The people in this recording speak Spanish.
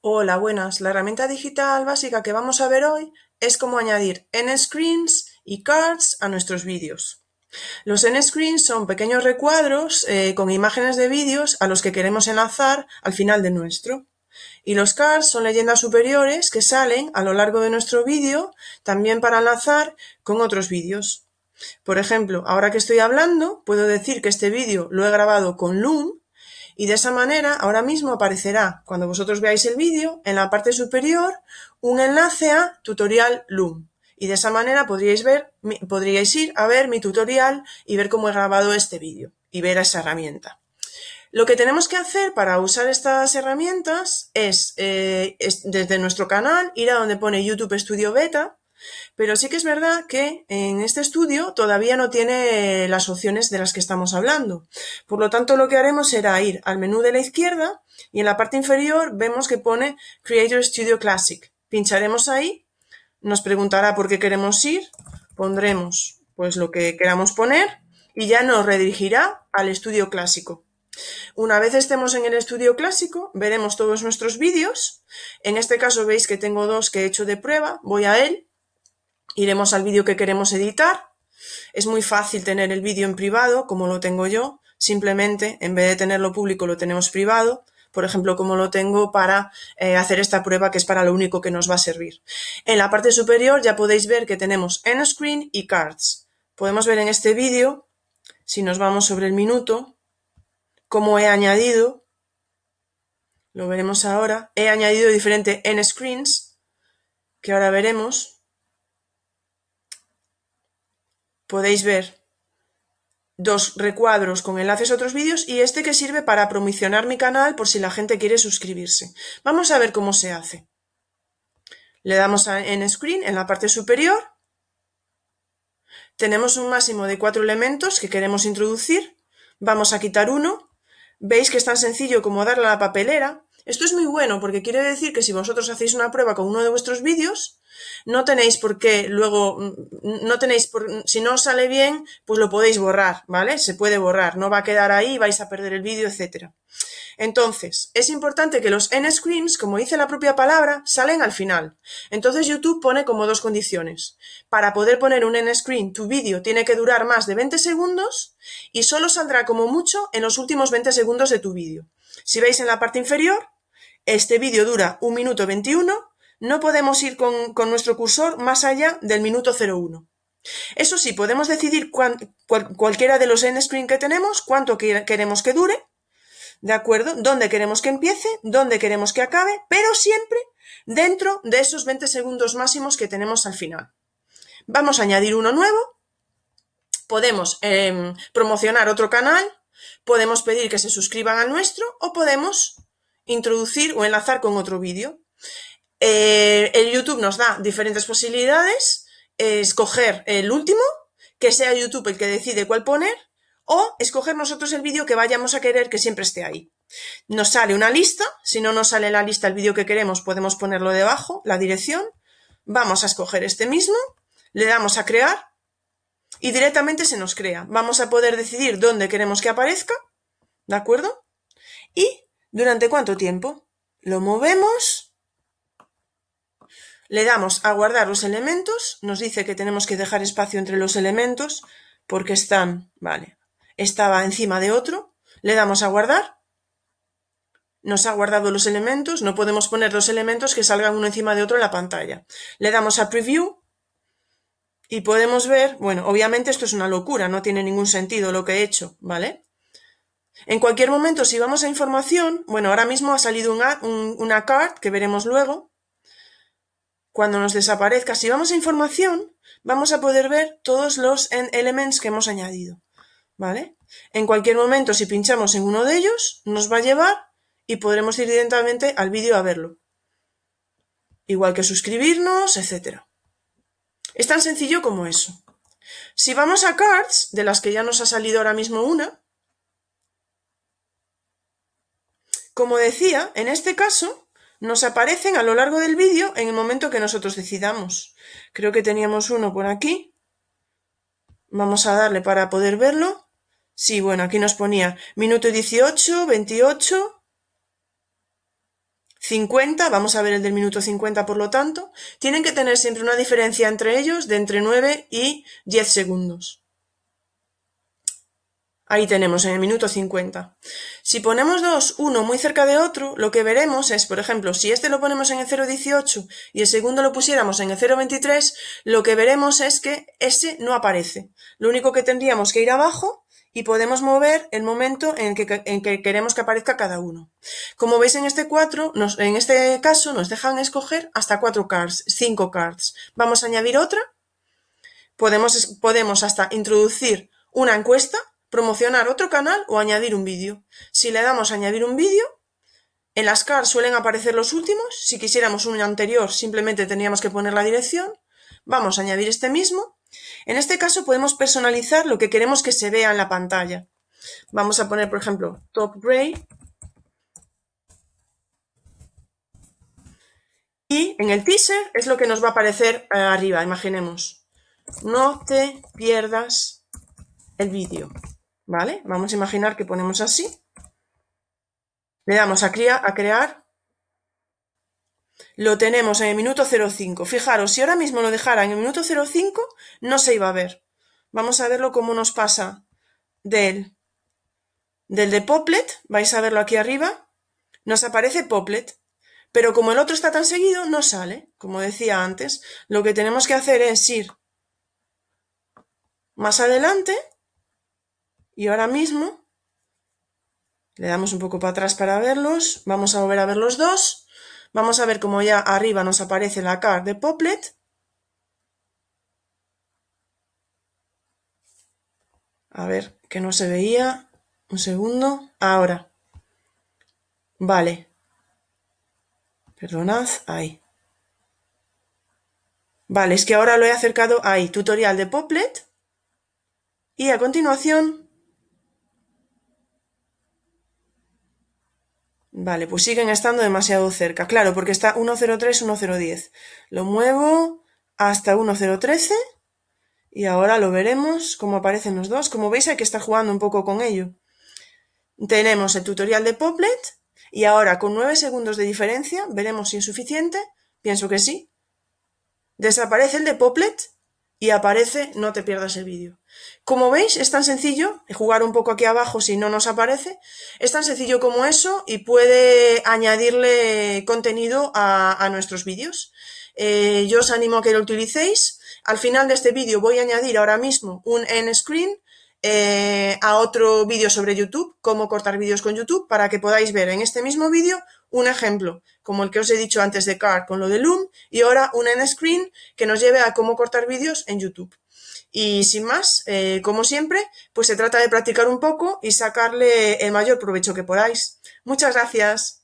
Hola, buenas. La herramienta digital básica que vamos a ver hoy es cómo añadir N-Screens y Cards a nuestros vídeos. Los N-Screens son pequeños recuadros eh, con imágenes de vídeos a los que queremos enlazar al final de nuestro. Y los Cards son leyendas superiores que salen a lo largo de nuestro vídeo también para enlazar con otros vídeos. Por ejemplo, ahora que estoy hablando, puedo decir que este vídeo lo he grabado con Loom y de esa manera, ahora mismo aparecerá, cuando vosotros veáis el vídeo, en la parte superior, un enlace a tutorial Loom. Y de esa manera podríais, ver, podríais ir a ver mi tutorial y ver cómo he grabado este vídeo y ver esa herramienta. Lo que tenemos que hacer para usar estas herramientas es, eh, es, desde nuestro canal ir a donde pone YouTube Studio Beta pero sí que es verdad que en este estudio todavía no tiene las opciones de las que estamos hablando. Por lo tanto, lo que haremos será ir al menú de la izquierda y en la parte inferior vemos que pone Creator Studio Classic. Pincharemos ahí, nos preguntará por qué queremos ir, pondremos pues lo que queramos poner y ya nos redirigirá al estudio clásico. Una vez estemos en el estudio clásico, veremos todos nuestros vídeos. En este caso veis que tengo dos que he hecho de prueba, voy a él Iremos al vídeo que queremos editar. Es muy fácil tener el vídeo en privado, como lo tengo yo. Simplemente, en vez de tenerlo público, lo tenemos privado. Por ejemplo, como lo tengo para eh, hacer esta prueba, que es para lo único que nos va a servir. En la parte superior ya podéis ver que tenemos end screen y cards. Podemos ver en este vídeo, si nos vamos sobre el minuto, cómo he añadido lo veremos ahora. He añadido diferente end screens, que ahora veremos. podéis ver dos recuadros con enlaces a otros vídeos y este que sirve para promocionar mi canal por si la gente quiere suscribirse. Vamos a ver cómo se hace. Le damos en Screen, en la parte superior. Tenemos un máximo de cuatro elementos que queremos introducir. Vamos a quitar uno. Veis que es tan sencillo como darle a la papelera. Esto es muy bueno porque quiere decir que si vosotros hacéis una prueba con uno de vuestros vídeos, no tenéis por qué luego, mm, no tenéis por, si no sale bien, pues lo podéis borrar, ¿vale? Se puede borrar, no va a quedar ahí, vais a perder el vídeo, etc. Entonces, es importante que los n-screens, como dice la propia palabra, salen al final. Entonces YouTube pone como dos condiciones. Para poder poner un n-screen, tu vídeo tiene que durar más de 20 segundos y solo saldrá como mucho en los últimos 20 segundos de tu vídeo. Si veis en la parte inferior, este vídeo dura 1 minuto 21. No podemos ir con, nuestro cursor más allá del minuto 01. Eso sí, podemos decidir cualquiera de los end screen que tenemos, cuánto queremos que dure, ¿de acuerdo? Dónde queremos que empiece, dónde queremos que acabe, pero siempre dentro de esos 20 segundos máximos que tenemos al final. Vamos a añadir uno nuevo, podemos em, promocionar otro canal, podemos pedir que se suscriban al nuestro o podemos introducir o enlazar con otro vídeo. Eh, el YouTube nos da diferentes posibilidades, escoger el último, que sea YouTube el que decide cuál poner, o escoger nosotros el vídeo que vayamos a querer que siempre esté ahí. Nos sale una lista, si no nos sale la lista el vídeo que queremos, podemos ponerlo debajo, la dirección. Vamos a escoger este mismo, le damos a crear y directamente se nos crea. Vamos a poder decidir dónde queremos que aparezca, ¿de acuerdo? Y ¿Durante cuánto tiempo? ¿Lo movemos? Le damos a guardar los elementos, nos dice que tenemos que dejar espacio entre los elementos porque están, vale, estaba encima de otro, le damos a guardar, nos ha guardado los elementos, no podemos poner dos elementos que salgan uno encima de otro en la pantalla. Le damos a preview y podemos ver, bueno, obviamente esto es una locura, no tiene ningún sentido lo que he hecho, ¿vale? En cualquier momento, si vamos a información, bueno, ahora mismo ha salido una, una card que veremos luego. Cuando nos desaparezca, si vamos a información, vamos a poder ver todos los elements que hemos añadido. ¿Vale? En cualquier momento, si pinchamos en uno de ellos, nos va a llevar y podremos ir directamente al vídeo a verlo. Igual que suscribirnos, etc. Es tan sencillo como eso. Si vamos a cards, de las que ya nos ha salido ahora mismo una, Como decía, en este caso nos aparecen a lo largo del vídeo en el momento que nosotros decidamos. Creo que teníamos uno por aquí. Vamos a darle para poder verlo. Sí, bueno, aquí nos ponía minuto 18, 28, 50, vamos a ver el del minuto 50 por lo tanto. Tienen que tener siempre una diferencia entre ellos de entre 9 y 10 segundos. Ahí tenemos, en el minuto 50. Si ponemos dos, uno muy cerca de otro, lo que veremos es, por ejemplo, si este lo ponemos en el 0.18 y el segundo lo pusiéramos en el 0.23, lo que veremos es que ese no aparece. Lo único que tendríamos que ir abajo y podemos mover el momento en que, que queremos que aparezca cada uno. Como veis en este, 4, en este caso nos dejan escoger hasta 4 cards, 5 cards. Vamos a añadir otra. Podemos, podemos hasta introducir una encuesta promocionar otro canal o añadir un vídeo. Si le damos a añadir un vídeo, en las car suelen aparecer los últimos. Si quisiéramos un anterior, simplemente teníamos que poner la dirección. Vamos a añadir este mismo. En este caso podemos personalizar lo que queremos que se vea en la pantalla. Vamos a poner, por ejemplo, top gray. Y en el teaser es lo que nos va a aparecer eh, arriba, imaginemos. No te pierdas el vídeo. ¿Vale? Vamos a imaginar que ponemos así. Le damos a, cría a crear. Lo tenemos en el minuto 05. Fijaros, si ahora mismo lo dejara en el minuto 05, no se iba a ver. Vamos a verlo cómo nos pasa del, del de Poplet. Vais a verlo aquí arriba. Nos aparece Poplet. Pero como el otro está tan seguido, no sale. Como decía antes, lo que tenemos que hacer es ir más adelante y ahora mismo le damos un poco para atrás para verlos. Vamos a volver a ver los dos. Vamos a ver cómo ya arriba nos aparece la car de Poplet. A ver, que no se veía. Un segundo. Ahora. Vale. Perdonad. Ahí. Vale, es que ahora lo he acercado ahí. Tutorial de Poplet. Y a continuación Vale, pues siguen estando demasiado cerca. Claro, porque está 103, 1010. Lo muevo hasta 1013 y ahora lo veremos cómo aparecen los dos. Como veis hay que estar jugando un poco con ello. Tenemos el tutorial de Poplet y ahora con 9 segundos de diferencia veremos si es suficiente. Pienso que sí. Desaparece el de Poplet y aparece, no te pierdas el vídeo. Como veis, es tan sencillo, jugar un poco aquí abajo si no nos aparece, es tan sencillo como eso y puede añadirle contenido a, nuestros vídeos. Eh, yo os animo a que lo utilicéis. Al final de este vídeo voy a añadir ahora mismo un end screen eh, a otro vídeo sobre YouTube, cómo cortar vídeos con YouTube, para que podáis ver en este mismo vídeo un ejemplo, como el que os he dicho antes de Car con lo de Loom, y ahora un end screen que nos lleve a cómo cortar vídeos en YouTube. Y sin más, eh, como siempre, pues se trata de practicar un poco y sacarle el mayor provecho que podáis. Muchas gracias.